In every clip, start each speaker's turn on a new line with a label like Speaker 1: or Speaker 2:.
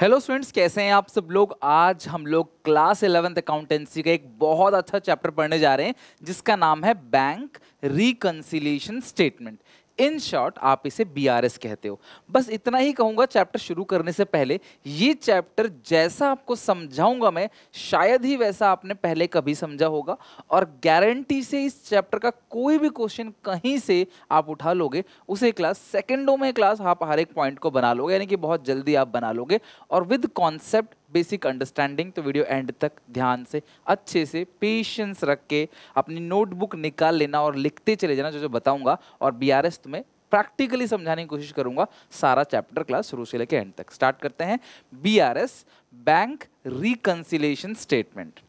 Speaker 1: hello students कैसे हैं आप सब लोग आज हम लोग क्लास इलेवेंथ अकाउंटेंसी का एक बहुत अच्छा चैप्टर पढ़ने जा रहे हैं जिसका नाम है bank reconciliation statement in short आप इसे बी कहते हो बस इतना ही कहूंगा चैप्टर शुरू करने से पहले ये चैप्टर जैसा आपको समझाऊंगा मैं शायद ही वैसा आपने पहले कभी समझा होगा और गारंटी से इस चैप्टर का कोई भी क्वेश्चन कहीं से आप उठा लोगे उसे क्लास सेकेंडों में क्लास आप हर एक पॉइंट को बना लोगे यानी कि बहुत जल्दी आप बना लोगे और विद कॉन्सेप्ट बेसिक अंडरस्टैंडिंग तो वीडियो एंड तक ध्यान से अच्छे से पेशेंस रख के अपनी नोटबुक निकाल लेना और लिखते चले जाना जो जो बताऊंगा और बी आर एस तुम्हें प्रैक्टिकली समझाने की कोशिश करूंगा सारा चैप्टर क्लास शुरू से लेकर एंड तक स्टार्ट करते हैं B R S bank reconciliation statement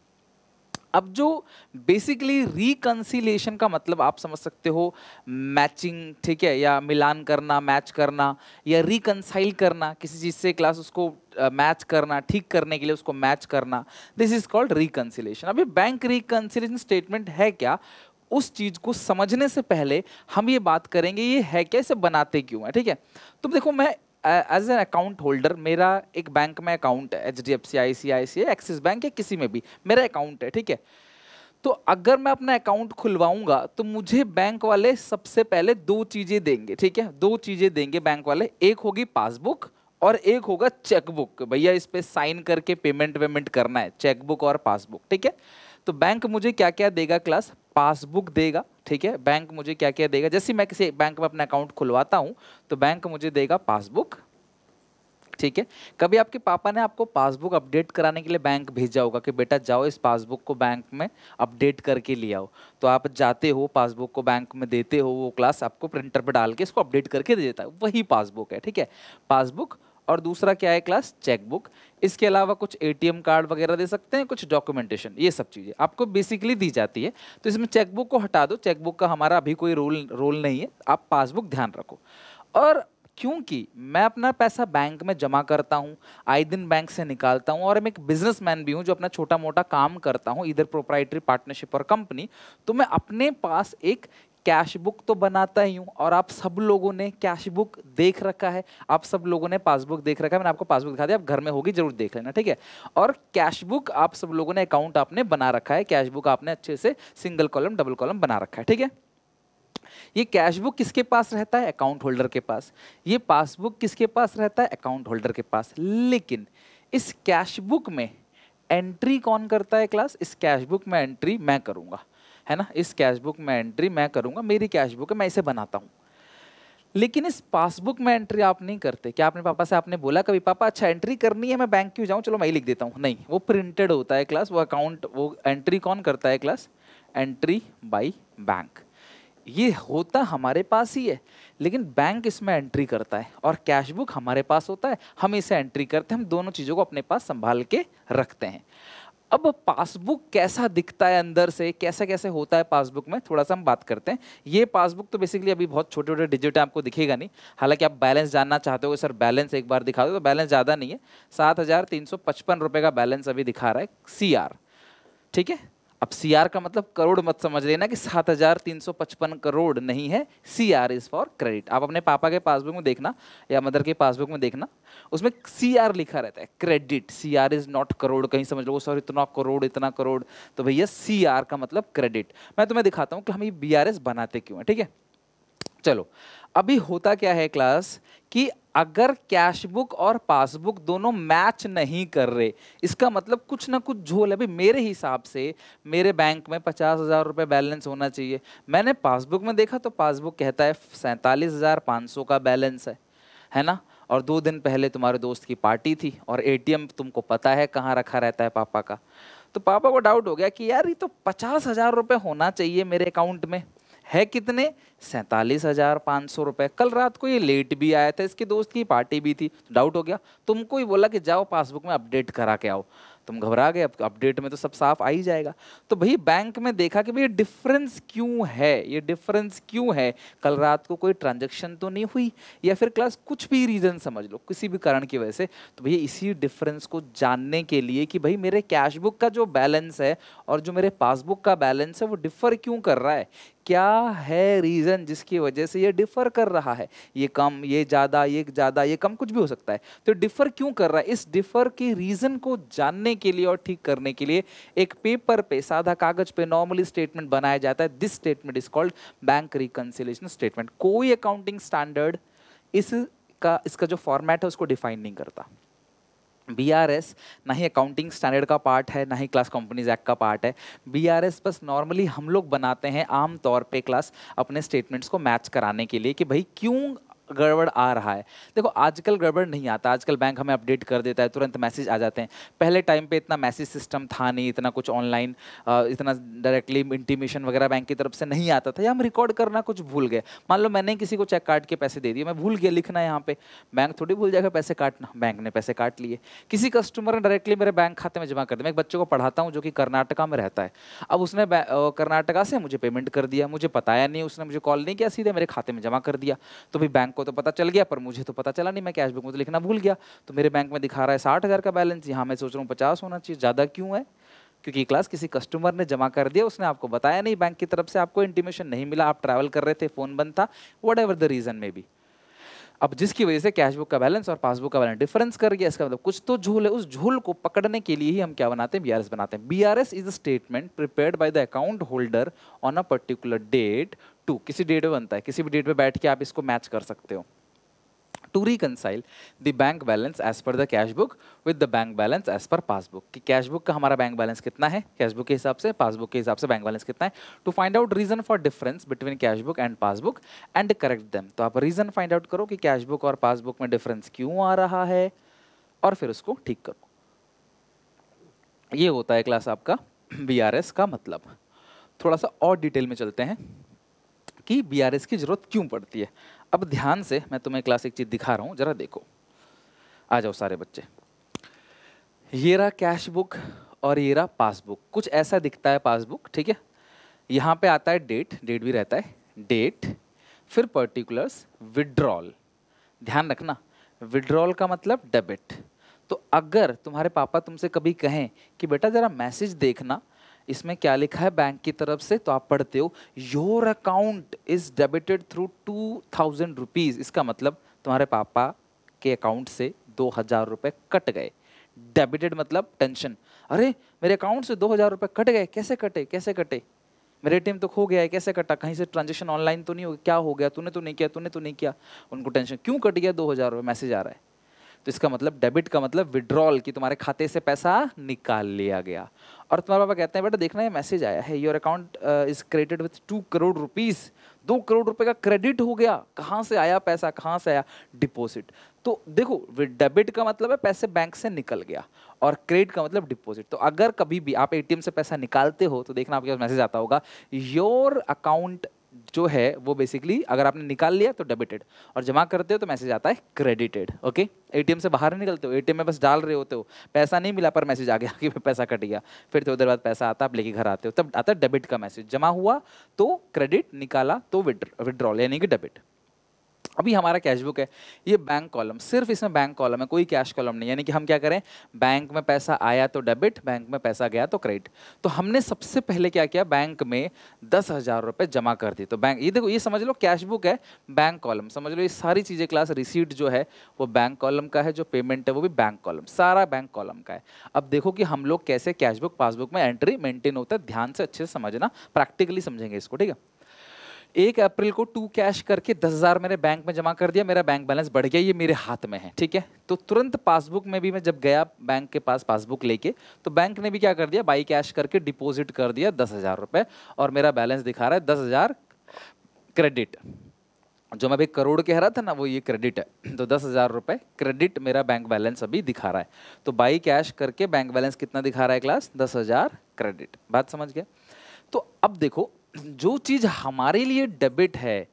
Speaker 1: अब जो बेसिकली रिकन्सिलेशन का मतलब आप समझ सकते हो मैचिंग ठीक है या मिलान करना मैच करना या रिकनसाइल करना किसी चीज़ से क्लास उसको मैच करना ठीक करने के लिए उसको मैच करना दिस इज कॉल्ड रिकन्सिलेशन अभी बैंक रिकन्सिलेशन स्टेटमेंट है क्या उस चीज़ को समझने से पहले हम ये बात करेंगे ये है क्या इसे बनाते क्यों है ठीक है तुम तो देखो मैं एज एन अकाउंट होल्डर मेरा एक बैंक में अकाउंट है H D F C I C I C Axis bank या किसी में भी मेरा अकाउंट है ठीक है तो अगर मैं अपना अकाउंट खुलवाऊंगा तो मुझे बैंक वाले सबसे पहले दो चीज़ें देंगे ठीक है दो चीज़ें देंगे बैंक वाले एक होगी पासबुक और एक होगा चेकबुक भैया इस पर साइन करके पेमेंट वेमेंट करना है चेकबुक और पासबुक ठीक है तो बैंक मुझे क्या क्या देगा क्लास पासबुक देगा ठीक है बैंक मुझे क्या क्या देगा जैसे मैं किसी बैंक में अपना अकाउंट खुलवाता हूँ तो बैंक मुझे देगा पासबुक ठीक है कभी आपके पापा ने आपको पासबुक अपडेट कराने के लिए बैंक भेजा होगा कि बेटा जाओ इस पासबुक को बैंक में अपडेट करके ले आओ तो आप जाते हो पासबुक को बैंक में देते हो वो क्लास आपको प्रिंटर पर डाल के इसको अपडेट करके दे देता है वही पासबुक है ठीक है पासबुक और दूसरा क्या है क्लास चेकबुक इसके अलावा कुछ एटीएम कार्ड वगैरह दे सकते हैं कुछ डॉक्यूमेंटेशन ये सब चीज़ें आपको बेसिकली दी जाती है तो इसमें चेकबुक को हटा दो चेकबुक का हमारा अभी कोई रोल रोल नहीं है आप पासबुक ध्यान रखो और क्योंकि मैं अपना पैसा बैंक में जमा करता हूँ आए दिन बैंक से निकालता हूँ और मैं एक बिजनेसमैन भी हूँ जो अपना छोटा मोटा काम करता हूँ इधर प्रोप्राइटरी पार्टनरशिप और कंपनी तो मैं अपने पास एक कैश बुक तो बनाता ही हूँ और आप सब लोगों ने कैश बुक देख रखा है आप सब लोगों ने पासबुक देख रखा है मैंने आपको पासबुक दिखा दिया आप घर में होगी जरूर देख लेना ठीक है और कैश बुक आप सब लोगों ने अकाउंट आपने बना रखा है कैश बुक आपने अच्छे से सिंगल कॉलम डबल कॉलम बना रखा है ठीक है ये कैश बुक किसके पास रहता है अकाउंट होल्डर के पास ये पासबुक किसके पास रहता है अकाउंट होल्डर के पास लेकिन इस कैश बुक में एंट्री कौन करता है क्लास इस कैश बुक में एंट्री मैं करूँगा है ना इस कैश बुक में एंट्री मैं करूँगा मेरी कैश बुक है मैं इसे बनाता हूँ लेकिन इस पासबुक में एंट्री आप नहीं करते क्या आपने पापा से आपने बोला कभी पापा अच्छा एंट्री करनी है मैं बैंक क्यों जाऊँ चलो मैं ही लिख देता हूँ नहीं वो प्रिंटेड होता है क्लास वो अकाउंट वो एंट्री कौन करता है क्लास एंट्री बाई बैंक ये होता हमारे पास ही है लेकिन बैंक इसमें एंट्री करता है और कैश बुक हमारे पास होता है हम इसे एंट्री करते हैं हम दोनों चीज़ों को अपने पास संभाल के रखते हैं अब पासबुक कैसा दिखता है अंदर से कैसे कैसे होता है पासबुक में थोड़ा सा हम बात करते हैं ये पासबुक तो बेसिकली अभी बहुत छोटे छोटे डिजिट आपको दिखेगा नहीं हालांकि आप बैलेंस जानना चाहते हो सर बैलेंस एक बार दिखा दो तो बैलेंस ज़्यादा नहीं है सात हज़ार तीन सौ पचपन रुपये का बैलेंस अभी दिखा रहा है सी आर ठीक है अब सी का मतलब करोड़ मत समझ लेना कि सात हजार तीन सौ पचपन करोड़ नहीं है C R is for credit आप अपने पापा के पासबुक में देखना या मदर के पासबुक में देखना उसमें सी आर लिखा रहता है credit C R is not crore कहीं समझ लो सर इतना करोड़ इतना करोड़ तो भैया सी आर का मतलब क्रेडिट मैं तुम्हें दिखाता हूँ कि हम ये बी आर एस बनाते क्यों हैं ठीक है चलो अभी होता क्या है क्लास कि अगर कैश बुक और पासबुक दोनों मैच नहीं कर रहे इसका मतलब कुछ ना कुछ झोल है भाई मेरे हिसाब से मेरे बैंक में पचास हज़ार रुपये बैलेंस होना चाहिए मैंने पासबुक में देखा तो पासबुक कहता है सैंतालीस हज़ार पाँच सौ का बैलेंस है है ना और दो दिन पहले तुम्हारे दोस्त की पार्टी थी और ए तुमको पता है कहाँ रखा रहता है पापा का तो पापा को डाउट हो गया कि यार ये तो पचास हज़ार रुपये होना चाहिए मेरे अकाउंट में है कितने सैंतालीस हज़ार पाँच सौ रुपये कल रात को ये लेट भी आया था इसके दोस्त की पार्टी भी थी डाउट तो हो गया तुमको ही बोला कि जाओ पासबुक में अपडेट करा के आओ तुम घबरा गए अपडेट में तो सब साफ आ ही जाएगा तो भाई बैंक में देखा कि भाई डिफरेंस क्यों है ये डिफरेंस क्यों है कल रात को कोई ट्रांजेक्शन तो नहीं हुई या फिर क्लास कुछ भी रीज़न समझ लो किसी भी कारण की वजह से तो भैया इसी डिफरेंस को जानने के लिए कि भाई मेरे कैशबुक का जो बैलेंस है और जो मेरे पासबुक का बैलेंस है वो डिफ़र क्यों कर रहा है क्या है रीज़न जिसकी वजह से ये डिफ़र कर रहा है ये कम ये ज़्यादा ये ज़्यादा ये कम कुछ भी हो सकता है तो डिफ़र क्यों कर रहा है इस डिफ़र की रीज़न को जानने के लिए और ठीक करने के लिए एक पेपर पे सादा कागज़ पे नॉर्मली स्टेटमेंट बनाया जाता है this statement is called bank reconciliation statement कोई अकाउंटिंग स्टैंडर्ड इस का इसका जो फॉर्मेट है उसको डिफाइन नहीं करता बी आर एस ना ही अकाउंटिंग स्टैंडर्ड का पार्ट है ना ही क्लास कंपनीज एक्ट का पार्ट है बी आर एस बस नॉर्मली हम लोग बनाते हैं आम तौर पे क्लास अपने स्टेटमेंट्स को मैच कराने के लिए कि भाई क्यों गड़बड़ आ रहा है देखो आजकल गड़बड़ नहीं आता आजकल बैंक हमें अपडेट कर देता है तुरंत मैसेज आ जाते हैं पहले टाइम पे इतना मैसेज सिस्टम था नहीं इतना कुछ ऑनलाइन इतना डायरेक्टली इंटीमेशन वगैरह बैंक की तरफ से नहीं आता था या हम रिकॉर्ड करना कुछ भूल गए मान लो मैंने किसी को चेक काट के पैसे दे दिए मैं भूल गया लिखना यहाँ पे बैंक थोड़ी भूल जाएगा पैसे काटना बैंक ने पैसे काट लिए किसी कस्टमर ने डायरेक्टली मेरे बैंक खाते में जमा कर दिया मैं एक बच्चे को पढ़ाता हूँ जो कि कर्नाटका में रहता है अब उसने कर्नाटका से मुझे पेमेंट कर दिया मुझे पताया नहीं उसने मुझे कॉल नहीं किया सीधे मेरे खाते में जमा कर दिया तो भी बैंक आपको तो पता चल गया पर मुझे तो पता चला नहीं मैं कैशबुक में तो लिखना भूल गया तो मेरे बैंक में दिखा रहा है साठ हज़ार का बैलेंस यहाँ मैं सोच रहा हूँ पचास होना चाहिए ज़्यादा क्यों है क्योंकि क्लास किसी कस्टमर ने जमा कर दिया उसने आपको बताया नहीं बैंक की तरफ से आपको इंटीमेशन नहीं मिला आप ट्रैवल कर रहे थे फ़ोन बंद था वट द रीज़न में भी अब जिसकी वजह से कैशबुक का बैलेंस और पासबुक का बैलेंस डिफरेंस कर गया इसका मतलब कुछ तो झूल है उस झूल को पकड़ने के लिए ही हम क्या बनाते हैं बी बनाते हैं B is a statement prepare by the account holder on a particular date to किसी डेट पे बनता है किसी भी डेट पे बैठ के आप इसको मैच कर सकते हो to reconcile the bank balance as per the cash book with the bank balance as per passbook कि कैश बुक का हमारा बैंक बैलेंस कितना है कैश बुक के हिसाब से पासबुक के हिसाब से बैंक बैलेंस कितना है to find out reason for difference between cash book and passbook and correct them तो आप रीजन फाइंड आउट करो कि कैश बुक और पासबुक में डिफरेंस क्यों आ रहा है और फिर उसको ठीक करो ये होता है क्लास आपका बी का मतलब थोड़ा सा और डिटेल में चलते हैं कि बीआरएस की ज़रूरत क्यों पड़ती है अब ध्यान से मैं तुम्हें क्लास एक चीज़ दिखा रहा हूँ ज़रा देखो आ जाओ सारे बच्चे ये रहा कैश बुक और ये रहा पासबुक कुछ ऐसा दिखता है पासबुक ठीक है यहाँ पे आता है डेट डेट भी रहता है डेट फिर पर्टिकुलर्स विड्रॉल ध्यान रखना विड्रॉल का मतलब डेबिट तो अगर तुम्हारे पापा तुमसे कभी कहें कि बेटा ज़रा मैसेज देखना इसमें क्या लिखा है बैंक की तरफ से तो आप पढ़ते हो your account is debited through two thousand rupees इसका मतलब तुम्हारे पापा के अकाउंट से दो हज़ार रुपए कट गए डेबिटेड मतलब टेंशन अरे मेरे अकाउंट से दो हज़ार रुपये कट गए कैसे कटे कैसे कटे मेरे टीम तो खो गया है कैसे कटा कहीं से ट्रांजेक्शन ऑनलाइन तो नहीं हो गया क्या हो गया तूने तो नहीं किया तूने तो नहीं किया उनको टेंशन क्यों कट गया दो हज़ार रुपये मैसेज आ रहा है तो इसका मतलब डेबिट का मतलब विड्रॉल कि तुम्हारे खाते से पैसा निकाल लिया गया और तुम्हारे पापा कहते हैं बेटा देखना ये मैसेज आया है your account is credited with two crore rupees दो करोड़ रुपए का क्रेडिट हो गया कहाँ से आया पैसा कहाँ से आया डिपॉजिट तो देखो डेबिट का मतलब है पैसे बैंक से निकल गया और क्रेडिट का मतलब डिपॉजिट तो अगर कभी भी आप एटीएम से पैसा निकालते हो तो देखना आपके पास मैसेज आता होगा योर अकाउंट जो है वो बेसिकली अगर आपने निकाल लिया तो डेबिटेड और जमा करते हो तो मैसेज आता है क्रेडिटेड ओके एटीएम से बाहर निकलते हो एटीएम में बस डाल रहे होते हो पैसा नहीं मिला पर मैसेज आ गया कि पैसा कट गया फिर थोड़ी तो देर बाद पैसा आता आप लेके घर आते हो तब आता है डेबिट का मैसेज जमा हुआ तो क्रेडिट निकाला तो विड्रॉल यानी कि डेबिट अभी हमारा कैश बुक है ये बैंक कॉलम सिर्फ इसमें बैंक कॉलम है कोई कैश कॉलम नहीं यानी कि हम क्या करें बैंक में पैसा आया तो डेबिट बैंक में पैसा गया तो क्रेडिट तो हमने सबसे पहले क्या किया बैंक में दस हज़ार रुपये जमा कर दिए तो बैंक ये देखो ये समझ लो कैश बुक है बैंक कॉलम समझ लो ये सारी चीज़ें क्लास रिसीट जो है वो बैंक कॉलम का है जो पेमेंट है वो भी बैंक कॉलम सारा बैंक कॉलम का है अब देखो कि हम लोग कैसे कैश बुक पासबुक में एंट्री मेंटेन होता है ध्यान से अच्छे से समझना प्रैक्टिकली समझेंगे इसको ठीक है एक अप्रैल को टू कैश करके दस हज़ार मैंने बैंक में जमा कर दिया मेरा बैंक बैलेंस बढ़ गया ये मेरे हाथ में है ठीक है तो तुरंत पासबुक में भी मैं जब गया बैंक के पास पासबुक लेके तो बैंक ने भी क्या कर दिया बाई कैश करके डिपॉजिट कर दिया दस हज़ार रुपये और मेरा बैलेंस दिखा रहा है दस हज़ार क्रेडिट जो मैं अभी करोड़ कह रहा था ना वो ये क्रेडिट है तो दस हज़ार रुपये क्रेडिट मेरा बैंक बैलेंस अभी दिखा रहा है तो बाई कैश करके बैंक बैलेंस कितना दिखा रहा है क्लास दस हज़ार क्रेडिट बात समझ गया तो अब देखो जो चीज़ हमारे लिए डेबिट है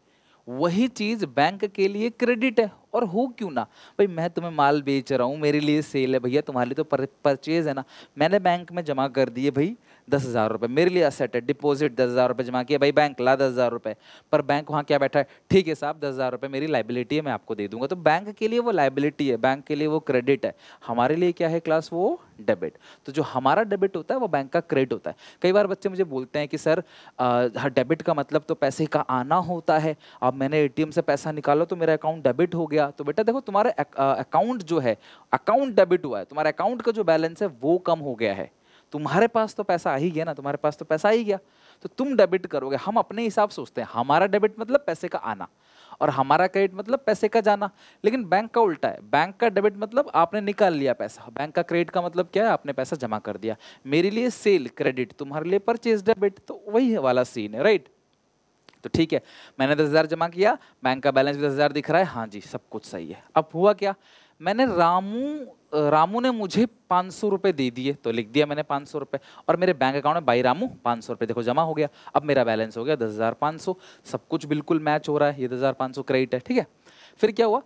Speaker 1: वही चीज़ बैंक के लिए क्रेडिट है और हो क्यों ना भाई मैं तुम्हें माल बेच रहा हूँ मेरे लिए सेल है भैया तुम्हारे लिए तो परचेज है ना मैंने बैंक में जमा कर दिए भाई दस हज़ार रुपये मेरे लिए असेट है डिपॉजिट दस हज़ार रुपये जमा किया भाई बैंक ला दस हज़ार रुपये पर बैंक वहाँ क्या बैठा है ठीक है साहब दस हज़ार रुपये मेरी लाइबिलिटी है मैं आपको दे दूंगा तो बैंक के लिए वो लाइबिलिटी है बैंक के लिए वो क्रेडिट है हमारे लिए क्या है क्लास वो डेबिट तो जो हमारा डेबिट होता है वो बैंक का क्रेडिट होता है कई बार बच्चे मुझे बोलते हैं कि सर हर हाँ, डेबिट का मतलब तो पैसे का आना होता है अब मैंने ए से पैसा निकालो तो मेरा अकाउंट डेबिट हो गया तो बेटा देखो तुम्हारा अकाउंट जो है अकाउंट डेबिट हुआ है तुम्हारा अकाउंट का जो बैलेंस है वो कम हो गया है तुम्हारे पास तो पैसा आ ही गया ना तुम्हारे पास तो पैसा आ ही गया तो तुम डेबिट करोगे हम अपने हिसाब सोचते हैं हमारा डेबिट मतलब पैसे का आना और हमारा क्रेडिट मतलब पैसे का जाना लेकिन बैंक का उल्टा है बैंक का डेबिट मतलब आपने निकाल लिया पैसा बैंक का क्रेडिट का मतलब क्या है आपने पैसा जमा कर दिया मेरे लिए सेल क्रेडिट तुम्हारे लिए परचेज डेबिट तो वही वाला सीन है राइट तो ठीक है मैंने दस हज़ार जमा किया बैंक का बैलेंस भी दस हज़ार दिख रहा है हाँ जी सब कुछ सही है अब हुआ क्या मैंने रामू रामू ने मुझे पाँच सौ रुपये दे दिए तो लिख दिया मैंने पाँच सौ रुपये और मेरे बैंक अकाउंट में बाई रामू पाँच सौ रुपये देखो जमा हो गया अब मेरा बैलेंस हो गया दस हज़ार पाँच सौ सब कुछ बिल्कुल मैच हो रहा है ये दस हज़ार पाँच सौ क्रेडिट है ठीक है फिर क्या हुआ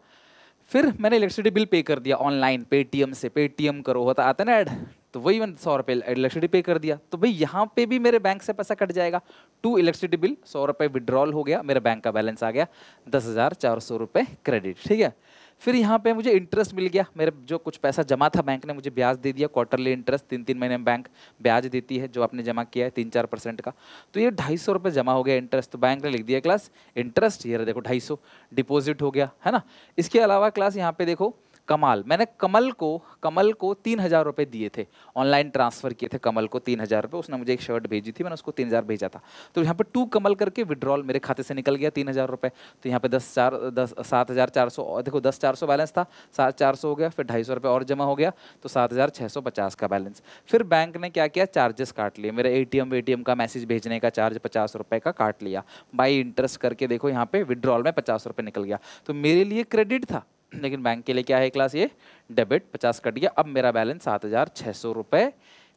Speaker 1: फिर मैंने इलेक्ट्रिसिटी बिल पे कर दिया ऑनलाइन पेटीएम से पेटीएम करो होता आता ना ऐड तो वही मैंने सौ रुपये इलेक्ट्रिसिटी पे कर दिया तो भाई यहाँ पे भी मेरे बैंक से पैसा कट जाएगा टू इलेक्ट्रिसिटी बिल सौ रुपये विड्रॉल हो गया मेरा बैंक का बैलेंस आ गया दस हज़ार चार सौ रुपये क्रेडिट ठीक है फिर यहाँ पे मुझे इंटरेस्ट मिल गया मेरे जो कुछ पैसा जमा था बैंक ने मुझे ब्याज दे दिया क्वार्टरली इंटरेस्ट तीन तीन महीने में बैंक ब्याज देती है जो आपने जमा किया है तीन चार परसेंट का तो ये ढाई सौ रुपये जमा हो गया इंटरेस्ट तो बैंक ने लिख दिया क्लास इंटरेस्ट ये देखो ढाई सौ डिपॉजिट हो गया है ना इसके अलावा क्लास यहाँ पे देखो कमाल मैंने कमल को कमल को तीन हज़ार रुपये दिए थे ऑनलाइन ट्रांसफ़र किए थे कमल को तीन हज़ार रुपये उसने मुझे एक शर्ट भेजी थी मैंने उसको तीन हज़ार भेजा था तो यहाँ पर टू कमल करके विड्रॉल मेरे खाते से निकल गया तीन हज़ार रुपये तो यहाँ पर दस चार दस सात हज़ार चार सौ देखो दस चार सौ बैलेंस था सात चार सौ हो गया फिर ढाई सौ रुपये और जमा हो गया तो सात हज़ार छः सौ पचास का बैलेंस फिर बैंक ने क्या किया चार्जेस काट लिए मेरे ए टी एम वे टी एम का मैसेज भेजने का चार्ज पचास रुपये का काट लिया बाई इंटरेस्ट करके देखो यहाँ पे विड्रॉल में पचास रुपये निकल गया तो मेरे लिए क्रेडिट था लेकिन बैंक के लिए क्या है क्लास ये डेबिट पचास कट गया अब मेरा बैलेंस सात हज़ार छः सौ रुपये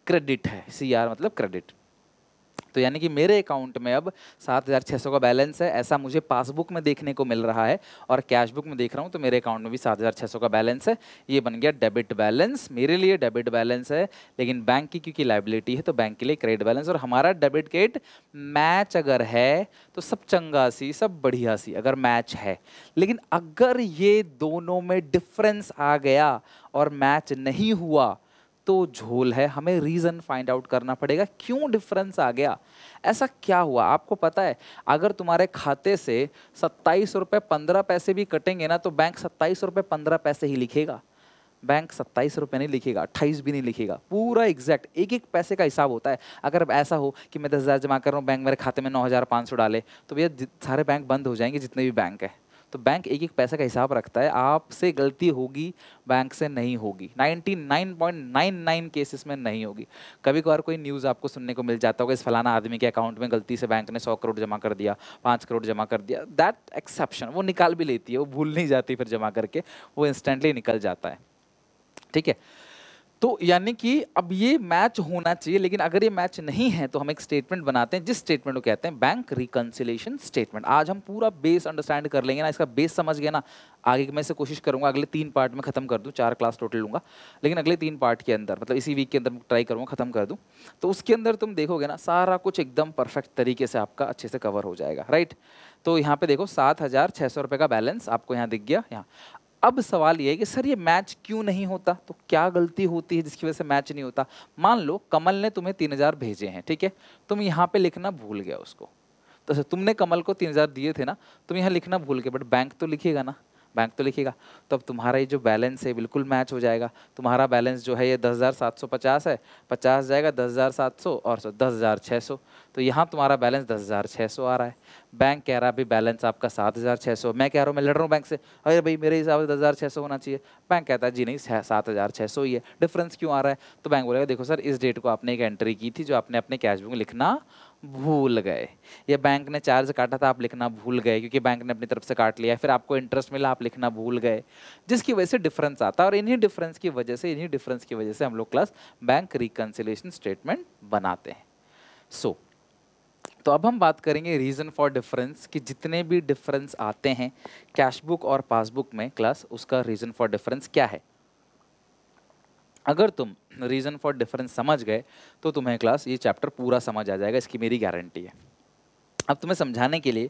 Speaker 1: क्रेडिट है सी आर मतलब क्रेडिट तो यानी कि मेरे अकाउंट में अब सात हज़ार छः सौ का बैलेंस है ऐसा मुझे पासबुक में देखने को मिल रहा है और कैश बुक में देख रहा हूँ तो मेरे अकाउंट में भी सात हज़ार छः सौ का बैलेंस है ये बन गया डेबिट बैलेंस मेरे लिए डेबिट बैलेंस है लेकिन बैंक की क्योंकि लाइबिलिटी है तो बैंक के लिए क्रेडिट बैलेंस और हमारा डेबिट क्रेड मैच अगर है तो सब चंगा सी सब बढ़िया सी अगर मैच है लेकिन अगर ये दोनों में डिफरेंस आ गया और मैच नहीं हुआ तो झोल है हमें रीज़न फाइंड आउट करना पड़ेगा क्यों डिफरेंस आ गया ऐसा क्या हुआ आपको पता है अगर तुम्हारे खाते से सत्ताईस रुपये पंद्रह पैसे भी कटेंगे ना तो बैंक सत्ताईस रुपये पंद्रह पैसे ही लिखेगा बैंक सत्ताईस रुपये नहीं लिखेगा अट्ठाईस भी नहीं लिखेगा पूरा एग्जैक्ट एक एक पैसे का हिसाब होता है अगर ऐसा हो कि मैं दस हज़ार जमा कर रहा हूँ बैंक मेरे खाते में नौ हज़ार पाँच सौ डाले तो भैया सारे बैंक बंद हो जाएंगे जितने भी बैंक हैं तो बैंक एक एक पैसे का हिसाब रखता है आपसे गलती होगी बैंक से नहीं होगी 99.99 केसेस में नहीं होगी कभी कभार कोई न्यूज़ आपको सुनने को मिल जाता होगा इस फलाना आदमी के अकाउंट में गलती से बैंक ने सौ करोड़ जमा कर दिया पाँच करोड़ जमा कर दिया दैट एक्सेप्शन वो निकाल भी लेती है वो भूल नहीं जाती फिर जमा करके वो इंस्टेंटली निकल जाता है ठीक है तो यानी कि अब ये मैच होना चाहिए लेकिन अगर ये मैच नहीं है तो हम एक स्टेटमेंट बनाते हैं जिस स्टेटमेंट को कहते हैं बैंक रिकन्सिलेशन स्टेटमेंट आज हम पूरा बेस अंडरस्टैंड कर लेंगे ना इसका बेस समझ गए ना आगे मैं इसे कोशिश करूंगा अगले तीन पार्ट में खत्म कर दूँ चार क्लास टोटल लूंगा लेकिन अगले तीन पार्ट के अंदर मतलब इसी वीक के अंदर ट्राई करूँगा खत्म कर दूँ तो उसके अंदर तुम देखोगे ना सारा कुछ एकदम परफेक्ट तरीके से आपका अच्छे से कवर हो जाएगा राइट तो यहाँ पे देखो सात हज़ार छः सौ रुपये का बैलेंस आपको यहाँ दिख गया यहाँ अब सवाल ये है कि सर ये मैच क्यों नहीं होता तो क्या गलती होती है जिसकी वजह से मैच नहीं होता मान लो कमल ने तुम्हें तीन हज़ार भेजे हैं ठीक है तुम यहाँ पे लिखना भूल गया उसको तो सर अच्छा, तुमने कमल को तीन हज़ार दिए थे ना तुम यहाँ लिखना भूल गए बट बैंक तो लिखेगा ना बैंक तो लिखेगा तो अब तुम्हारा ये जो बैलेंस है बिल्कुल मैच हो जाएगा तुम्हारा बैलेंस जो है ये दस हज़ार सात सौ पचास है पचास जाएगा दस हज़ार सात सौ और सौ दस हज़ार छः सौ तो यहाँ तुम्हारा बैलेंस दस हज़ार छः सौ आ रहा है बैंक कह रहा है अभी बैलेंस आपका सात हज़ार छः सौ मैं कह रहा हूँ मैं लड़ रहा हूँ बैंक से अरे भाई मेरे हिसाब से दस हज़ार छः सौ होना चाहिए बैंक कहता है जी नहीं सात हज़ार छः सौ ही है डिफरेंस क्यों आ रहा है तो बैंक बोलेगा देखो सर इस डेट को आपने एक एंट्री की थी जो आपने अपने कैश बुक लिखना भूल गए या बैंक ने चार्ज काटा था आप लिखना भूल गए क्योंकि बैंक ने अपनी तरफ से काट लिया फिर आपको इंटरेस्ट मिला आप लिखना भूल गए जिसकी वजह से डिफरेंस आता है और इन्हीं डिफरेंस की वजह से इन्हीं डिफरेंस की वजह से हम लोग क्लास बैंक रिकन्सिलेशन स्टेटमेंट बनाते हैं सो so, तो अब हम बात करेंगे रीज़न फॉर डिफरेंस कि जितने भी डिफरेंस आते हैं कैशबुक और पासबुक में क्लास उसका रीज़न फॉर डिफरेंस क्या है अगर तुम रीज़न फॉर डिफरेंस समझ गए तो तुम्हें क्लास ये चैप्टर पूरा समझ आ जाएगा इसकी मेरी गारंटी है अब तुम्हें समझाने के लिए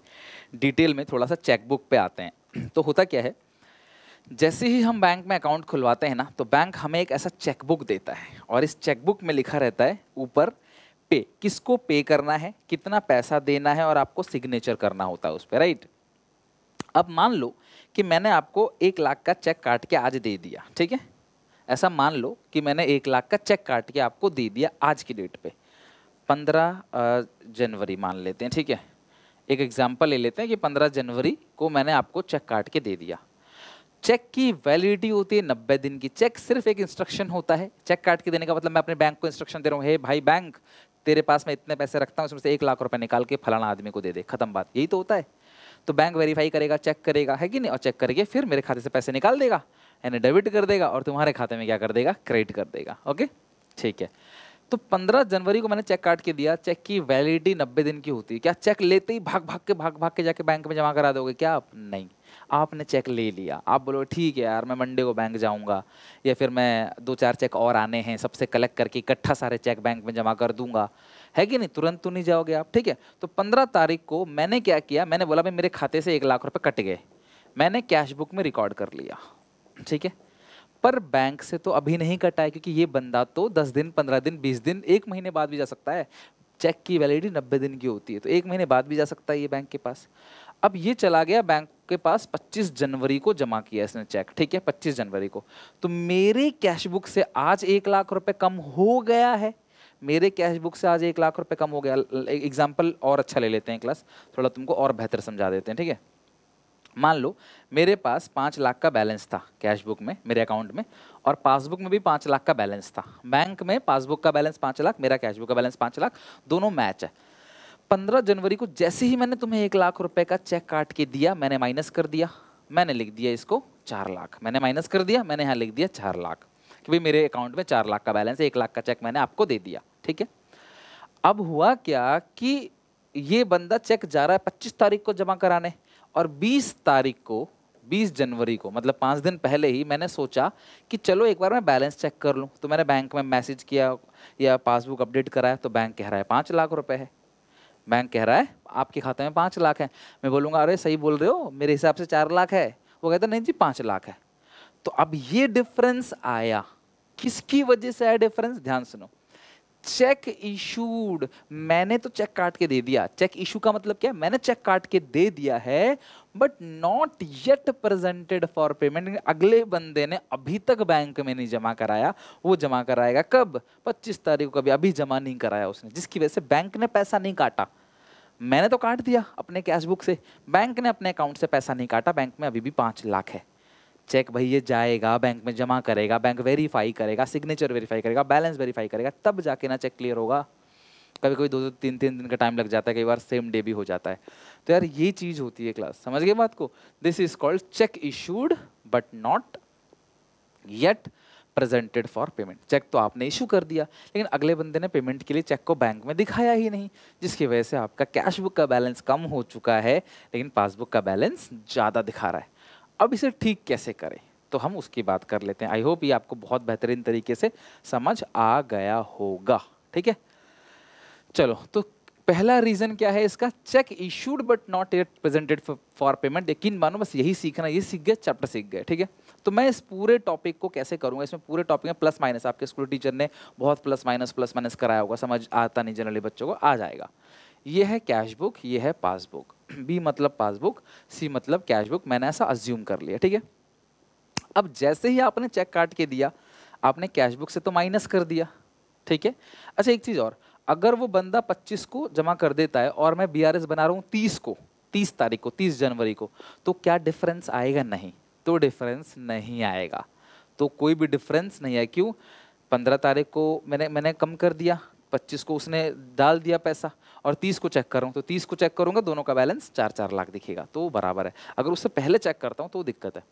Speaker 1: डिटेल में थोड़ा सा चेकबुक पे आते हैं तो होता क्या है जैसे ही हम बैंक में अकाउंट खुलवाते हैं ना तो बैंक हमें एक ऐसा चेकबुक देता है और इस चेकबुक में लिखा रहता है ऊपर पे किसको पे करना है कितना पैसा देना है और आपको सिग्नेचर करना होता है उस पर राइट अब मान लो कि मैंने आपको एक लाख का चेक काट के आज दे दिया ठीक है ऐसा मान लो कि मैंने एक लाख का चेक काट के आपको दे दिया आज की डेट पे पंद्रह जनवरी मान लेते हैं ठीक है एक एग्जाम्पल ले लेते हैं कि पंद्रह जनवरी को मैंने आपको चेक काट के दे दिया चेक की वैलिडिटी होती है नब्बे दिन की चेक सिर्फ एक इंस्ट्रक्शन होता है चेक काट के देने का मतलब मैं अपने बैंक को इंस्ट्रक्शन दे रहा हूँ हे भाई बैंक तेरे पास मैं इतने पैसे रखता हूँ उसमें से एक लाख रुपए निकाल के फलाना आदमी को दे दे खत्म बात यही तो होता है तो बैंक वेरीफाई करेगा चेक करेगा है कि नहीं और चेक करके फिर मेरे खाते से पैसे निकाल देगा यानी डेबिट कर देगा और तुम्हारे खाते में क्या कर देगा क्रेडिट कर देगा ओके ठीक है तो 15 जनवरी को मैंने चेक काट के दिया चेक की वैलिडिटी 90 दिन की होती है क्या चेक लेते ही भाग भाग के भाग भाग के जाके बैंक में जमा करा दोगे क्या आप नहीं आपने चेक ले लिया आप बोलो ठीक है यार मैं मंडे को बैंक जाऊंगा या फिर मैं दो चार चेक और आने हैं सबसे कलेक्ट करके इकट्ठा सारे चेक बैंक में जमा कर दूंगा है कि नहीं तुरंत तो नहीं जाओगे आप ठीक है तो पंद्रह तारीख को मैंने क्या किया मैंने बोला भाई मेरे खाते से एक लाख रुपये कट गए मैंने कैश बुक में रिकॉर्ड कर लिया ठीक है पर बैंक से तो अभी नहीं कटा है क्योंकि ये बंदा तो दस दिन पंद्रह दिन बीस दिन एक महीने बाद भी जा सकता है चेक की वैलिडिटी नब्बे दिन की होती है तो एक महीने बाद भी जा सकता है ये बैंक के पास अब ये चला गया बैंक के पास 25 जनवरी को जमा किया इसने चेक ठीक है 25 जनवरी को तो मेरे कैश बुक से आज एक लाख रुपए कम हो गया है मेरे कैश बुक से आज एक लाख रुपए कम हो गया एग्जाम्पल और अच्छा ले लेते हैं क्लास थोड़ा तुमको और बेहतर समझा देते हैं ठीक है मान लो मेरे पास पाँच लाख का बैलेंस था कैश बुक में मेरे अकाउंट में और पासबुक में भी पाँच लाख का बैलेंस था बैंक में पासबुक का बैलेंस पाँच लाख मेरा कैश बुक का बैलेंस पाँच लाख दोनों मैच है पंद्रह जनवरी को जैसे ही मैंने तुम्हें एक लाख रुपए का चेक काट के दिया मैंने माइनस कर दिया मैंने लिख दिया इसको चार लाख मैंने माइनस कर दिया मैंने यहाँ लिख दिया चार लाख कि भाई मेरे अकाउंट में चार लाख का बैलेंस है एक लाख का चेक मैंने आपको दे दिया ठीक है अब हुआ क्या कि ये बंदा चेक जा रहा है पच्चीस तारीख को जमा कराने और 20 तारीख को 20 जनवरी को मतलब पाँच दिन पहले ही मैंने सोचा कि चलो एक बार मैं बैलेंस चेक कर लूँ तो मैंने बैंक में मैसेज किया या पासबुक अपडेट कराया तो बैंक कह रहा है पाँच लाख रुपये है बैंक कह रहा है आपके खाते में पाँच लाख है मैं बोलूँगा अरे सही बोल रहे हो मेरे हिसाब से चार लाख है वो कहता नहीं जी पाँच लाख है तो अब ये डिफरेंस आया किसकी वजह से आया डिफरेंस ध्यान सुनो चेक इशूड मैंने तो चेक काट के दे दिया चेक इशू का मतलब क्या है मैंने चेक काट के दे दिया है but not yet presented for payment अगले बंदे ने अभी तक बैंक में नहीं जमा कराया वो जमा कराएगा कब 25 तारीख को कभी अभी जमा नहीं कराया उसने जिसकी वजह से बैंक ने पैसा नहीं काटा मैंने तो काट दिया अपने कैशबुक से बैंक ने अपने अकाउंट से पैसा नहीं काटा बैंक में अभी भी पाँच लाख है चेक भाई ये जाएगा बैंक में जमा करेगा बैंक वेरीफाई करेगा सिग्नेचर वेरीफाई करेगा बैलेंस वेरीफाई करेगा तब जाके ना चेक क्लियर होगा कभी कभी दो दो तीन तीन दिन का टाइम लग जाता है कई बार सेम डे भी हो जाता है तो यार ये चीज़ होती है क्लास समझ गए बात को this is called cheque issued but not yet presented for payment cheque तो आपने इशू कर दिया लेकिन अगले बंदे ने पेमेंट के लिए चेक को बैंक में दिखाया ही नहीं जिसकी वजह से आपका कैश बुक का बैलेंस कम हो चुका है लेकिन पासबुक का बैलेंस ज़्यादा दिखा रहा है अब इसे ठीक कैसे करें तो हम उसकी बात कर लेते हैं आई होप ये आपको बहुत बेहतरीन तरीके से समझ आ गया होगा ठीक है चलो तो पहला रीज़न क्या है इसका cheque issued but not yet presented for payment यकीन मानो बस यही सीखना ये सीख गए चैप्टर सीख गए ठीक है तो मैं इस पूरे टॉपिक को कैसे करूँगा इसमें पूरे टॉपिक में प्लस माइनस आपके स्कूल टीचर ने बहुत प्लस माइनस प्लस माइनस कराया होगा समझ आता नहीं जनरली बच्चों को आ जाएगा ये है कैश बुक ये है पासबुक बी मतलब पासबुक सी मतलब कैश बुक मैंने ऐसा अज्यूम कर लिया ठीक है अब जैसे ही आपने चेक काट के दिया आपने कैश बुक से तो माइनस कर दिया ठीक है अच्छा एक चीज़ और अगर वो बंदा 25 को जमा कर देता है और मैं बी बना रहा हूँ तीस को तीस तारीख को तीस जनवरी को तो क्या डिफरेंस आएगा नहीं तो डिफरेंस नहीं आएगा तो कोई भी डिफरेंस नहीं है क्यों पंद्रह तारीख को मैंने मैंने कम कर दिया पच्चीस को उसने डाल दिया पैसा और तीस को चेक करूँ तो तीस को चेक करूँगा दोनों का बैलेंस चार चार लाख दिखेगा तो बराबर है अगर उससे पहले चेक करता हूँ तो दिक्कत है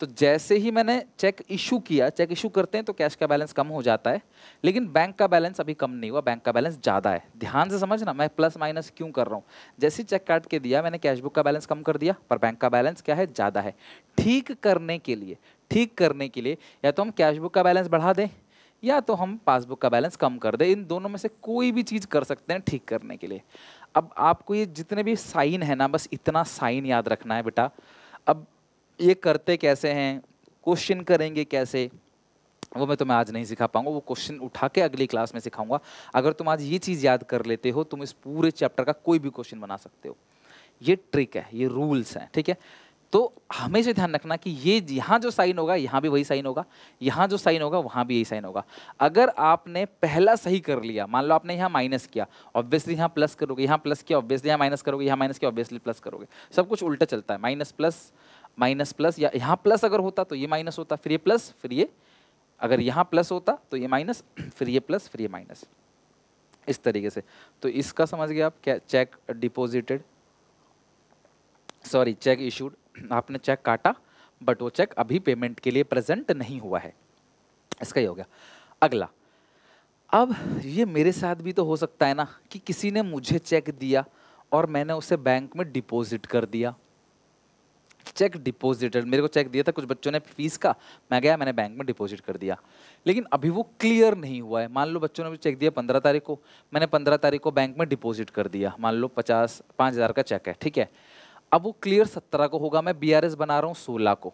Speaker 1: तो जैसे ही मैंने चेक इशू किया चेक इशू करते हैं तो कैश का बैलेंस कम हो जाता है लेकिन बैंक का बैलेंस अभी कम नहीं हुआ बैंक का बैलेंस ज़्यादा है ध्यान से समझना मैं प्लस माइनस क्यों कर रहा हूँ जैसे ही चेक काट के दिया मैंने कैशबुक का बैलेंस कम कर दिया पर बैंक का बैलेंस क्या है ज़्यादा है ठीक करने के लिए ठीक करने के लिए या तो हम कैशबुक का बैलेंस बढ़ा दें या तो हम पासबुक का बैलेंस कम कर दें इन दोनों में से कोई भी चीज़ कर सकते हैं ठीक करने के लिए अब आपको ये जितने भी साइन है ना बस इतना साइन याद रखना है बेटा अब ये करते कैसे हैं क्वेश्चन करेंगे कैसे वो मैं तुम्हें आज नहीं सिखा पाऊंगा वो क्वेश्चन उठा के अगली क्लास में सिखाऊंगा अगर तुम आज ये चीज़ याद कर लेते हो तुम इस पूरे चैप्टर का कोई भी क्वेश्चन बना सकते हो ये ट्रिक है ये रूल्स हैं ठीक है तो हमेशा ध्यान रखना कि ये यहाँ जो साइन होगा यहाँ भी वही साइन होगा यहाँ जो साइन होगा वहाँ भी यही साइन होगा अगर आपने पहला सही कर लिया मान लो आपने यहाँ माइनस किया ऑब्वियसली यहाँ प्लस करोगे यहाँ प्लस किया ऑब्वियसली यहाँ माइनस करोगे यहाँ माइनस किया ऑब्वियसली प्लस करोगे सब कुछ उल्टा चलता है माइनस प्लस माइनस प्लस या यहाँ प्लस अगर होता तो ये माइनस होता फिर ये प्लस फिर ये अगर यहाँ प्लस होता तो ये माइनस फिर ये प्लस फिर ये माइनस इस तरीके से तो इसका समझ गए आप क्या cheque deposited sorry cheque issued आपने चेक काटा बट वो चेक अभी पेमेंट के लिए प्रेजेंट नहीं हुआ है इसका ही हो गया अगला अब ये मेरे साथ भी तो हो सकता है ना कि किसी ने मुझे चेक दिया और मैंने उसे बैंक में डिपॉजिट कर दिया चेक डिपॉजिटेड मेरे को चेक दिया था कुछ बच्चों ने फीस का मैं गया मैंने बैंक में डिपॉजिट कर दिया लेकिन अभी वो क्लियर नहीं हुआ है मान लो बच्चों ने भी चेक दिया पंद्रह तारीख को मैंने पंद्रह तारीख को बैंक में डिपॉजिट कर दिया मान लो पचास पाँच हज़ार का चेक है ठीक है अब वो क्लियर सत्रह को होगा मैं बी बना रहा हूँ सोलह को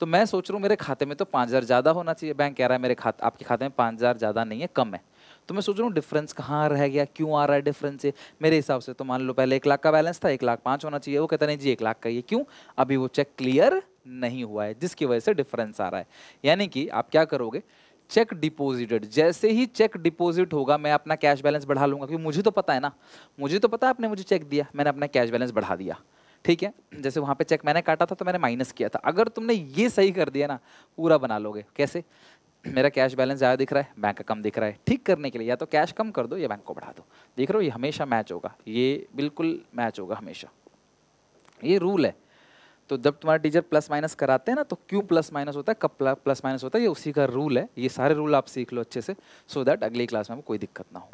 Speaker 1: तो मैं सोच रहा हूँ मेरे खाते में तो पाँच हज़ार ज़्यादा होना चाहिए बैंक कह रहा है मेरे खाते आपके खाते में पाँच हज़ार ज़्यादा नहीं है कम है तो मैं सोच रहा हूँ डिफरेंस कहाँ रह गया क्यों आ रहा है डिफरेंस ये मेरे हिसाब से तो मान लो पहले एक लाख का बैलेंस था एक लाख पाँच होना चाहिए वो कहता नहीं जी एक लाख का ये क्यों अभी वो चेक क्लियर नहीं हुआ है जिसकी वजह से डिफरेंस आ रहा है यानी कि आप क्या करोगे चेक डिपोजिटेड जैसे ही चेक डिपॉजिट होगा मैं अपना कैश बैलेंस बढ़ा लूंगा क्योंकि मुझे तो पता है ना मुझे तो पता है आपने मुझे चेक दिया मैंने अपना कैश बैलेंस बढ़ा दिया ठीक है जैसे वहाँ पे चेक मैंने काटा था तो मैंने माइनस किया था अगर तुमने ये सही कर दिया ना पूरा बना लोगे कैसे मेरा कैश बैलेंस ज़्यादा दिख रहा है बैंक का कम दिख रहा है ठीक करने के लिए या तो कैश कम कर दो या बैंक को बढ़ा दो देख रहे हो ये हमेशा मैच होगा ये बिल्कुल मैच होगा हमेशा ये रूल है तो जब तुम्हारे टीचर प्लस माइनस कराते हैं ना तो क्यों प्लस माइनस होता है कब प्लस माइनस होता है ये उसी का रूल है ये सारे रूल आप सीख लो अच्छे से सो so दैट अगली क्लास में कोई दिक्कत ना हो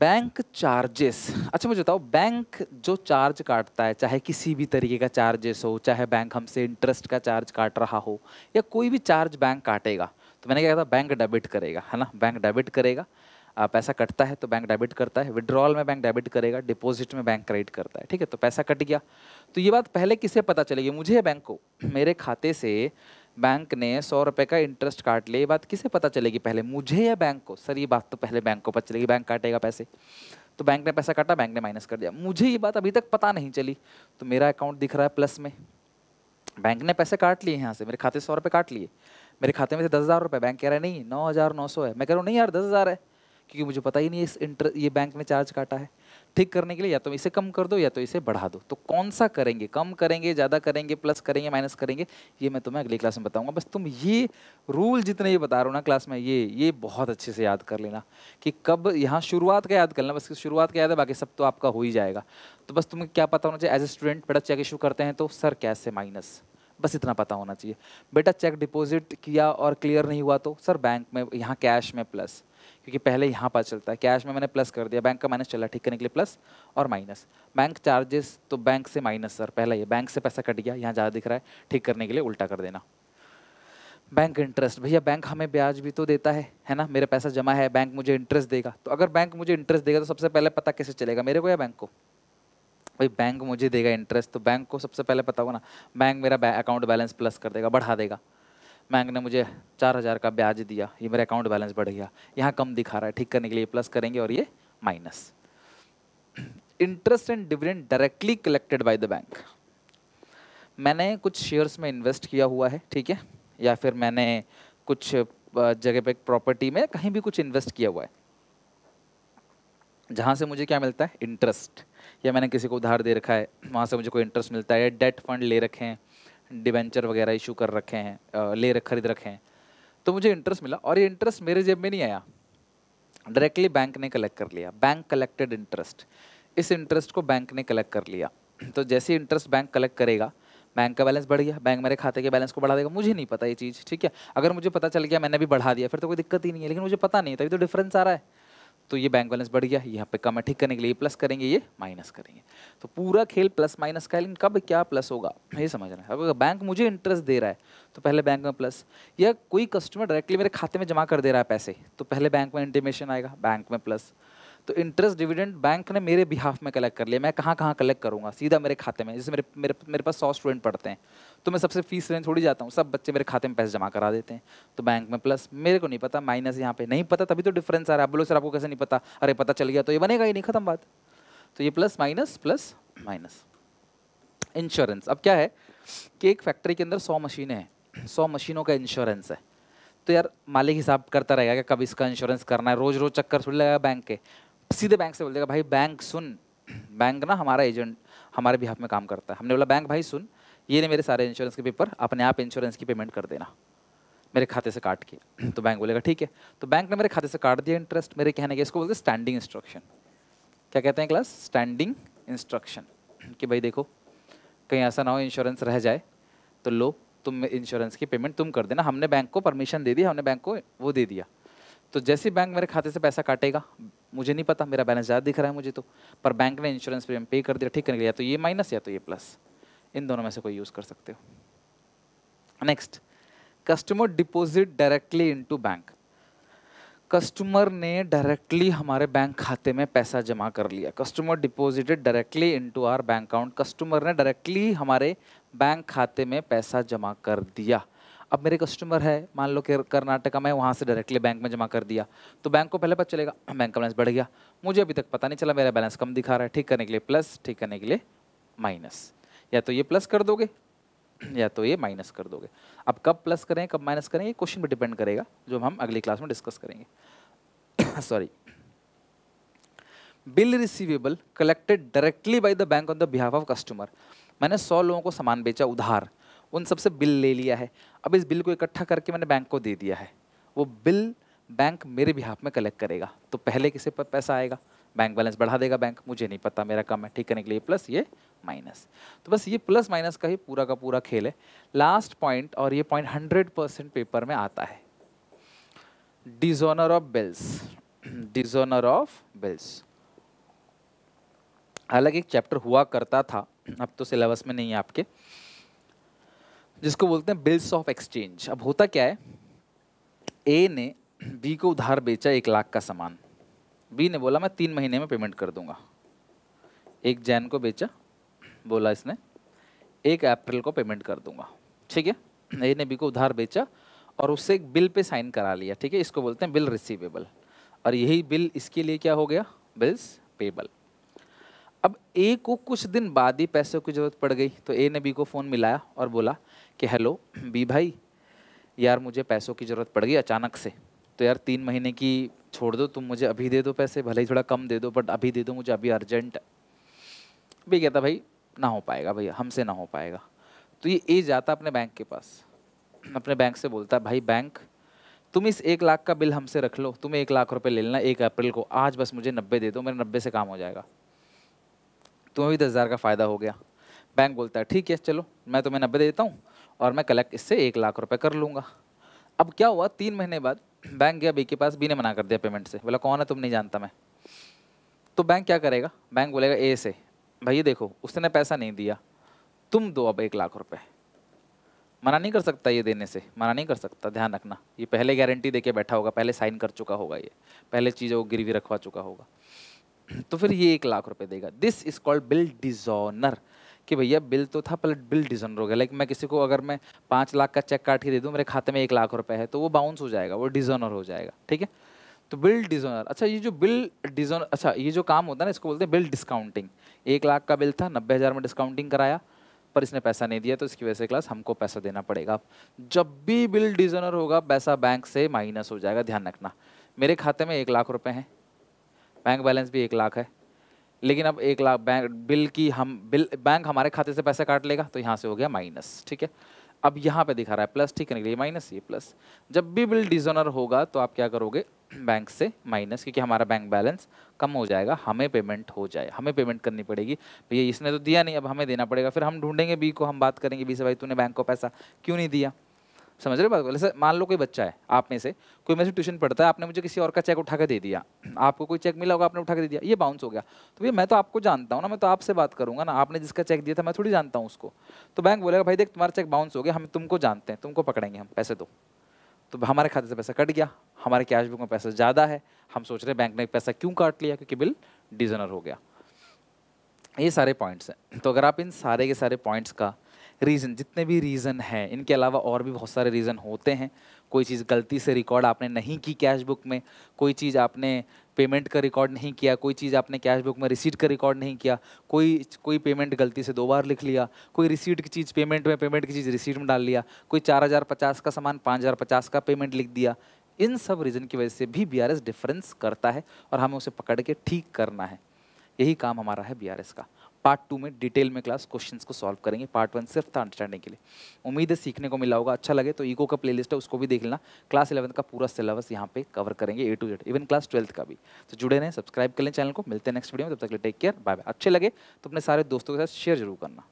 Speaker 1: बैंक चार्जेस अच्छा मुझे बताओ बैंक जो चार्ज काटता है चाहे किसी भी तरीके का चार्जेस हो चाहे बैंक हमसे इंटरेस्ट का चार्ज काट रहा हो या कोई भी चार्ज बैंक काटेगा तो मैंने क्या कहा था बैंक डेबिट करेगा है ना बैंक डेबिट करेगा पैसा कटता है तो बैंक डेबिट करता है विड्रॉल में बैंक डेबिट करेगा डिपॉजिट में बैंक क्रेडिट करता है ठीक है तो पैसा कट गया तो ये बात पहले किसे पता चलेगी मुझे बैंक को मेरे खाते से बैंक ने सौ रुपये का इंटरेस्ट काट लिया ये बात किसे पता चलेगी पहले मुझे या बैंक को सर ये बात तो पहले बैंक को पता चलेगी बैंक काटेगा पैसे तो बैंक ने पैसा काटा बैंक ने माइनस कर दिया मुझे ये बात अभी तक पता नहीं चली तो मेरा अकाउंट दिख रहा है प्लस में बैंक ने पैसे काट लिए यहाँ से मेरे खाते से सौ रुपये काट लिए मेरे खाते में से दस हज़ार रुपये बैंक कह रहा है नहीं नौ हज़ार नौ सौ है मैं कह रहा हूँ नहीं यार दस हज़ार है क्योंकि मुझे पता ही नहीं इस इंटर ये बैंक ने चार्ज काटा है ठीक करने के लिए या तो इसे कम कर दो या तो इसे बढ़ा दो तो कौन सा करेंगे कम करेंगे ज़्यादा करेंगे प्लस करेंगे माइनस करेंगे ये मैं तुम्हें अगली क्लास में बताऊंगा बस तुम ये रूल जितने ये बता रहे हो ना क्लास में ये ये बहुत अच्छे से याद कर लेना कि कब यहाँ शुरुआत का याद कर लेना बस शुरुआत का याद है बाकी सब तो आपका हो ही जाएगा तो बस तुम्हें क्या पता होना चाहिए एज ए स्टूडेंट बेटा चेक इशू करते हैं तो सर कैश से माइनस बस इतना पता होना चाहिए बेटा चेक डिपॉजिट किया और क्लियर नहीं हुआ तो सर बैंक में यहाँ कैश में प्लस क्योंकि पहले यहाँ पता चलता है कैश में मैंने प्लस कर दिया बैंक का माइनस चला ठीक करने के लिए प्लस और माइनस बैंक चार्जेस तो बैंक से माइनस सर पहला ये बैंक से पैसा कट गया यहाँ ज़्यादा दिख रहा है ठीक करने के लिए उल्टा कर देना बैंक इंटरेस्ट भैया बैंक हमें ब्याज भी तो देता है है ना मेरा पैसा जमा है बैंक मुझे इंटरेस्ट देगा तो अगर बैंक मुझे इंटरेस्ट देगा तो सबसे पहले पता कैसे चलेगा मेरे को या बैंक को भाई बैंक मुझे देगा इंटरेस्ट तो बैंक को सबसे पहले पता होगा ना बैंक मेरा अकाउंट बैलेंस प्लस कर देगा बढ़ा देगा बैंक ने मुझे चार हज़ार का ब्याज दिया ये मेरा अकाउंट बैलेंस बढ़ गया यहाँ कम दिखा रहा है ठीक करने के लिए प्लस करेंगे और ये minus interest and dividend directly collected by the bank मैंने कुछ शेयर्स में इन्वेस्ट किया हुआ है ठीक है या फिर मैंने कुछ जगह पे प्रॉपर्टी में कहीं भी कुछ इन्वेस्ट किया हुआ है जहाँ से मुझे क्या मिलता है इंटरेस्ट या मैंने किसी को उधार दे रखा है वहाँ से मुझे कोई इंटरेस्ट मिलता है डेट फंड ले रखे हैं डिवेंचर वगैरह इशू कर रखे हैं ले रख खरीद रखे हैं तो मुझे इंटरेस्ट मिला और ये इंटरेस्ट मेरे जेब में नहीं आया डायरेक्टली बैंक ने कलेक्ट कर लिया बैंक कलेक्टेड इंटरेस्ट इस इंटरेस्ट को बैंक ने कलेक्ट कर लिया तो जैसे इंटरेस्ट बैंक कलेक्ट करेगा बैंक का बैलेंस बढ़ गया बैंक मेरे खाते के बैलेंस को बढ़ा देगा मुझे नहीं पता ये चीज़ ठीक है अगर मुझे पता चल गया मैंने भी बढ़ा दिया फिर तो कोई दिक्कत ही नहीं है लेकिन मुझे पता नहीं तभी तो डिफरेंस आ रहा है तो ये बैंक बैलेंस बढ़ गया यहाँ पे कम है ठीक करने के लिए प्लस करेंगे ये माइनस करेंगे तो पूरा खेल प्लस माइनस का है लेकिन कब क्या प्लस होगा ये समझना है अब अगर बैंक मुझे इंटरेस्ट दे रहा है तो पहले बैंक में प्लस या कोई कस्टमर डायरेक्टली मेरे खाते में जमा कर दे रहा है पैसे तो पहले बैंक में इंटीमेशन आएगा बैंक में प्लस तो इंटरेस्ट डिविडेंड बैंक ने मेरे बिहाफ में कलेक्ट कर लिया मैं कहाँ कहाँ कलेक्ट करूँगा सीधा मेरे खाते में जैसे मेरे मेरे मेरे पास सौ स्टूडेंट पढ़ते हैं तो मैं सबसे फीस लेने थोड़ी जाता हूँ सब बच्चे मेरे खाते में पैसे जमा करा देते हैं तो बैंक में प्लस मेरे को नहीं पता माइनस यहाँ पे नहीं पता तभी तो डिफरेंस आ रहा है बोलो सर आपको कैसे नहीं पता अरे पता चल गया तो ये बनेगा ही नहीं खत्म बात तो ये plus minus plus minus insurance अब क्या है कि एक फैक्ट्री के अंदर सौ मशीनें हैं सौ मशीनों का इंश्योरेंस है तो यार मालिक हिसाब करता रहेगा कि कब इसका इंश्योरेंस करना है रोज़ रोज़ चक्कर छोड़ लगेगा बैंक के सीधे बैंक से बोल देगा भाई बैंक सुन बैंक ना हमारा एजेंट हमारे बिहाफ में काम करता है हमने बोला बैंक भाई सुन ये नहीं मेरे सारे इंश्योरेंस के पेपर अपने आप इंश्योरेंस की पेमेंट कर देना मेरे खाते से काट के तो बैंक बोलेगा ठीक है तो बैंक ने मेरे खाते से काट दिया इंटरेस्ट मेरे कहने के इसको बोलते स्टैंडिंग इंस्ट्रक्शन क्या कहते हैं क्लास स्टैंडिंग इंस्ट्रक्शन कि भाई देखो कहीं ऐसा ना हो इंश्योरेंस रह जाए तो लो तुम इंश्योरेंस की पेमेंट तुम कर देना हमने बैंक को परमिशन दे दी हमने बैंक को वो दे दिया तो जैसे बैंक मेरे खाते से पैसा काटेगा मुझे नहीं पता मेरा बैलेंस ज़्यादा दिख रहा है मुझे तो पर बैंक ने इंश्योरेंस प्रीमियम पे कर दिया ठीक कर लिया तो या तो ये माइनस या तो ये प्लस इन दोनों में से कोई यूज़ कर सकते हो next customer deposit directly into bank customer ने डायरेक्टली हमारे बैंक खाते में पैसा जमा कर लिया customer deposited directly into our bank account customer ने डायरेक्टली हमारे बैंक खाते में पैसा जमा कर दिया अब मेरे कस्टमर है मान लो कि कर्नाटका में वहाँ से डायरेक्टली बैंक में जमा कर दिया तो बैंक को पहले पता चलेगा बैंक का बैलेंस बढ़ गया मुझे अभी तक पता नहीं चला मेरा बैलेंस कम दिखा रहा है ठीक करने के लिए प्लस ठीक करने के लिए माइनस या तो ये प्लस कर दोगे या तो ये माइनस कर दोगे अब कब प्लस करें कब माइनस करें ये क्वेश्चन पर डिपेंड करेगा जो हम अगली क्लास में डिस्कस करेंगे sorry bill receivable collected directly by the bank on the behalf of customer मैंने सौ लोगों को सामान बेचा उधार उन सबसे बिल ले लिया है अब इस बिल को इकट्ठा करके मैंने बैंक को दे दिया है वो बिल बैंक मेरे बिहाफ में कलेक्ट करेगा तो पहले किसे पर पैसा आएगा बैंक बैलेंस बढ़ा देगा बैंक मुझे नहीं पता मेरा कम है ठीक करने के लिए प्लस ये माइनस तो बस ये प्लस माइनस का ही पूरा का पूरा खेल है लास्ट पॉइंट और ये पॉइंट हंड्रेड परसेंट पेपर में आता है dishonour of bills dishonour of bills अलग एक चैप्टर हुआ करता था अब तो सिलेबस में नहीं है आपके जिसको बोलते हैं बिल्स ऑफ एक्सचेंज अब होता क्या है ए ने बी को उधार बेचा एक लाख का सामान बी ने बोला मैं तीन महीने में पेमेंट कर दूंगा एक जैन को बेचा बोला इसने एक अप्रैल को पेमेंट कर दूंगा ठीक है ए ने बी को उधार बेचा और उससे एक बिल पे साइन करा लिया ठीक है इसको बोलते हैं बिल रिसीवेबल और यही बिल इसके लिए क्या हो गया बिल्स पेबल अब ए को कुछ दिन बाद ही पैसों की ज़रूरत पड़ गई तो ए ने बी को फ़ोन मिलाया और बोला कि हेलो बी भाई यार मुझे पैसों की ज़रूरत पड़ गई अचानक से तो यार तीन महीने की छोड़ दो तुम मुझे अभी दे दो पैसे भले ही थोड़ा कम दे दो बट अभी दे दो मुझे अभी अर्जेंट भी कहता भाई ना हो पाएगा भैया हमसे ना हो पाएगा तो ये ए जाता अपने बैंक के पास अपने बैंक से बोलता भाई बैंक तुम इस एक लाख का बिल हमसे रख लो तुम्हें एक लाख रुपए ले लेना एक अप्रैल को आज बस मुझे नब्बे दे दो मेरे नब्बे से काम हो जाएगा तुम्हें भी दस हज़ार का फ़ायदा हो गया बैंक बोलता है ठीक है चलो मैं तुम्हें नब्बे दे देता हूँ और मैं कलेक्ट इससे एक लाख रुपये कर लूँगा अब क्या हुआ तीन महीने बाद बैंक गया बी के पास बी ने मना कर दिया पेमेंट से बोला कौन है तुम नहीं जानता मैं तो बैंक क्या करेगा बैंक बोलेगा ए से भैया देखो उसने पैसा नहीं दिया तुम दो अब एक लाख रुपए मना नहीं कर सकता ये देने से मना नहीं कर सकता ध्यान रखना ये पहले गारंटी देके बैठा होगा पहले साइन कर चुका होगा ये पहले चीज वो गिरवी रखवा चुका होगा तो फिर ये एक लाख रुपए देगा this is called bill dishonour कि भैया बिल तो था पर बिल डिसनर हो गया लाइक मैं किसी को अगर मैं पाँच लाख का चेक काट के दे दूँ मेरे खाते में एक लाख रुपये है तो वो बाउंस हो जाएगा वो डिजोनर हो जाएगा ठीक है तो बिल डिजोनर अच्छा ये जो बिल डिजोनर अच्छा ये जो काम होता है ना इसको बोलते हैं बिल डिस्काउंटिंग एक लाख का बिल था नब्बे हज़ार में डिस्काउंटिंग कराया पर इसने पैसा नहीं दिया तो इसकी वजह से क्लास हमको पैसा देना पड़ेगा जब भी बिल डिजोनर होगा पैसा बैंक से माइनस हो जाएगा ध्यान रखना मेरे खाते में एक लाख रुपये हैं बैंक बैलेंस भी एक लाख है लेकिन अब एक लाख बैंक बिल की हम बिल बैंक हमारे खाते से पैसा काट लेगा तो यहाँ से हो गया माइनस ठीक है अब यहाँ पे दिखा रहा है प्लस ठीक है निकलिए माइनस ये प्लस जब भी बिल डिजोनर होगा तो आप क्या करोगे बैंक से माइनस क्योंकि हमारा बैंक बैलेंस कम हो जाएगा हमें पेमेंट हो जाए हमें पेमेंट करनी पड़ेगी भैया तो इसने तो दिया नहीं अब हमें देना पड़ेगा फिर हम ढूंढेंगे बी को हम बात करेंगे बी से भाई तूने बैंक को पैसा क्यों नहीं दिया समझ रहे बात को जैसे मान लो कोई बच्चा है आप में से कोई मेरे ट्यूशन पढ़ता है आपने मुझे किसी और का चेक उठा के दे दिया आपको कोई चेक मिला होगा आपने उठा के दे दिया ये बाउंस हो गया तो भैया मैं तो आपको जानता हूँ ना मैं तो आपसे बात करूँगा ना आपने जिसका चेक दिया था मैं थोड़ी जानता हूँ उसको तो बैंक बोलेगा भाई देख तुम्हारा चेक बाउंस हो गया हम तुमको जानते हैं तुमको पकड़ेंगे हम पैसे दो तो हमारे खाते से पैसा कट गया हमारे कैश बुक में पैसा ज़्यादा है हम सोच रहे हैं बैंक ने पैसा क्यों काट लिया क्योंकि बिल डिजनर हो गया ये सारे पॉइंट्स हैं तो अगर आप इन सारे के सारे पॉइंट्स का रीज़न जितने भी रीज़न हैं इनके अलावा और भी बहुत सारे रीज़न होते हैं कोई चीज़ गलती से रिकॉर्ड आपने नहीं की कैश बुक में कोई चीज़ आपने पेमेंट का रिकॉर्ड नहीं किया कोई चीज़ आपने कैश बुक में रिसीट का रिकॉर्ड नहीं किया कोई कोई पेमेंट गलती से दो बार लिख लिया कोई रिसीट की चीज़ पेमेंट में पेमेंट की चीज़ रिसीट में डाल लिया कोई चार हज़ार पचास का सामान पाँच हज़ार पचास का पेमेंट लिख दिया इन सब रीज़न की वजह से भी बी डिफरेंस करता है और हमें उसे पकड़ के ठीक करना है यही काम हमारा है बी का पार्ट टू में डिटेल में क्लास क्वेश्चंस को सॉल्व करेंगे पार्ट वन सिर्फ था अंडरस्टैंडिंग के लिए उम्मीद है सीखने को मिला होगा अच्छा लगे तो ईगो का प्लेलिस्ट है उसको भी देख लेना क्लास इलेवन का पूरा सिलेबस यहाँ पे कवर करेंगे A to Z even class twelfth का भी तो जुड़े रहें सब्सक्राइब कर लें चैनल को मिलते हैं नेक्स्ट वीडियो में तब तक टेक केयर बाय बाय अच्छे लगे तो अपने सारे दोस्तों के साथ शेयर जरूर करना